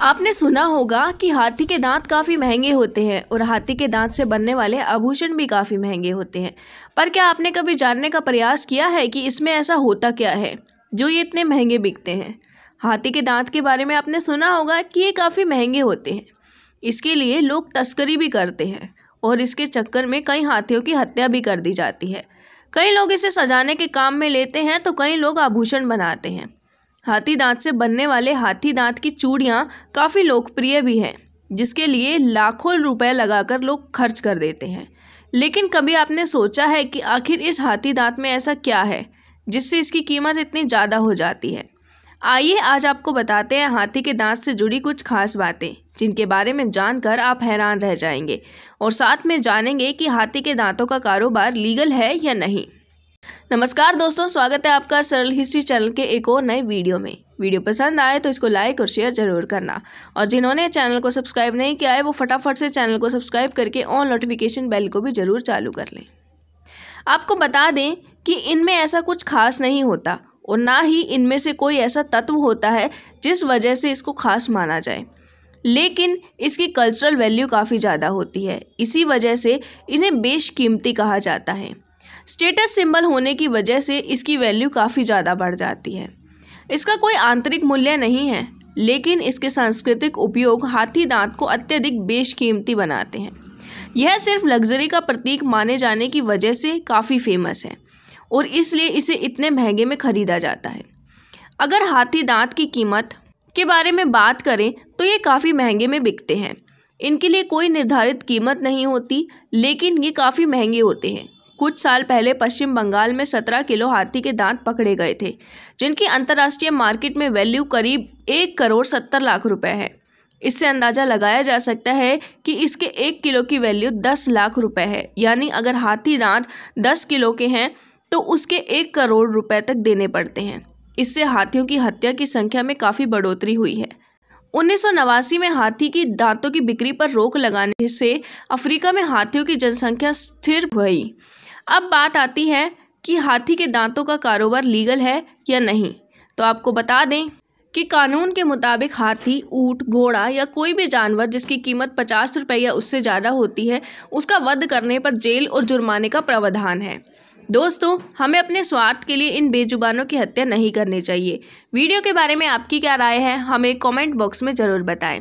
आपने सुना होगा कि हाथी के दांत काफ़ी महंगे होते हैं और हाथी के दांत से बनने वाले आभूषण भी काफ़ी महंगे होते हैं पर क्या आपने कभी जानने का प्रयास किया है कि इसमें ऐसा होता क्या है जो ये इतने महंगे बिकते हैं हाथी के दांत के बारे में आपने सुना होगा कि ये काफ़ी महंगे होते हैं इसके लिए लोग तस्करी भी करते हैं और इसके चक्कर में कई हाथियों की हत्या भी कर दी जाती है कई लोग इसे सजाने के काम में लेते हैं तो कई लोग आभूषण बनाते हैं हाथी दांत से बनने वाले हाथी दांत की चूड़ियाँ काफ़ी लोकप्रिय भी हैं जिसके लिए लाखों रुपए लगाकर लोग खर्च कर देते हैं लेकिन कभी आपने सोचा है कि आखिर इस हाथी दांत में ऐसा क्या है जिससे इसकी कीमत इतनी ज़्यादा हो जाती है आइए आज आपको बताते हैं हाथी के दांत से जुड़ी कुछ खास बातें जिनके बारे में जानकर आप हैरान रह जाएंगे और साथ में जानेंगे कि हाथी के दांतों का कारोबार लीगल है या नहीं नमस्कार दोस्तों स्वागत है आपका सरल हिस्ट्री चैनल के एक और नए वीडियो में वीडियो पसंद आए तो इसको लाइक और शेयर जरूर करना और जिन्होंने चैनल को सब्सक्राइब नहीं किया है वो फटाफट से चैनल को सब्सक्राइब करके ऑन नोटिफिकेशन बेल को भी जरूर चालू कर लें आपको बता दें कि इनमें ऐसा कुछ खास नहीं होता और ना ही इनमें से कोई ऐसा तत्व होता है जिस वजह से इसको खास माना जाए लेकिन इसकी कल्चरल वैल्यू काफ़ी ज़्यादा होती है इसी वजह से इन्हें बेशकीमती कहा जाता है स्टेटस सिंबल होने की वजह से इसकी वैल्यू काफ़ी ज़्यादा बढ़ जाती है इसका कोई आंतरिक मूल्य नहीं है लेकिन इसके सांस्कृतिक उपयोग हाथी दांत को अत्यधिक बेशकीमती बनाते हैं यह सिर्फ लग्जरी का प्रतीक माने जाने की वजह से काफ़ी फेमस है और इसलिए इसे इतने महंगे में ख़रीदा जाता है अगर हाथी दांत की कीमत के बारे में बात करें तो ये काफ़ी महंगे में बिकते हैं इनके लिए कोई निर्धारित कीमत नहीं होती लेकिन ये काफ़ी महंगे होते हैं कुछ साल पहले पश्चिम बंगाल में सत्रह किलो हाथी के दांत पकड़े गए थे जिनकी अंतर्राष्ट्रीय मार्केट में वैल्यू करीब एक करोड़ सत्तर लाख रुपए है इससे अंदाज़ा लगाया जा सकता है कि इसके एक किलो की वैल्यू दस लाख रुपए है यानी अगर हाथी दांत दस किलो के हैं तो उसके एक करोड़ रुपए तक देने पड़ते हैं इससे हाथियों की हत्या की संख्या में काफ़ी बढ़ोतरी हुई है उन्नीस में हाथी की दांतों की बिक्री पर रोक लगाने से अफ्रीका में हाथियों की जनसंख्या स्थिर हुई अब बात आती है कि हाथी के दांतों का कारोबार लीगल है या नहीं तो आपको बता दें कि कानून के मुताबिक हाथी ऊँट घोड़ा या कोई भी जानवर जिसकी कीमत पचास रुपये या उससे ज़्यादा होती है उसका वध करने पर जेल और जुर्माने का प्रावधान है दोस्तों हमें अपने स्वार्थ के लिए इन बेजुबानों की हत्या नहीं करनी चाहिए वीडियो के बारे में आपकी क्या राय है हमें कमेंट बॉक्स में ज़रूर बताएं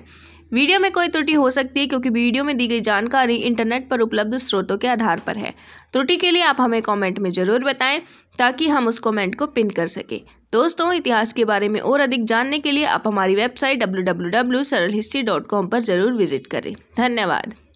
वीडियो में कोई त्रुटि हो सकती है क्योंकि वीडियो में दी गई जानकारी इंटरनेट पर उपलब्ध स्रोतों के आधार पर है त्रुटि के लिए आप हमें कमेंट में ज़रूर बताएं ताकि हम उस कमेंट को पिन कर सकें दोस्तों इतिहास के बारे में और अधिक जानने के लिए आप हमारी वेबसाइट डब्ल्यू पर ज़रूर विजिट करें धन्यवाद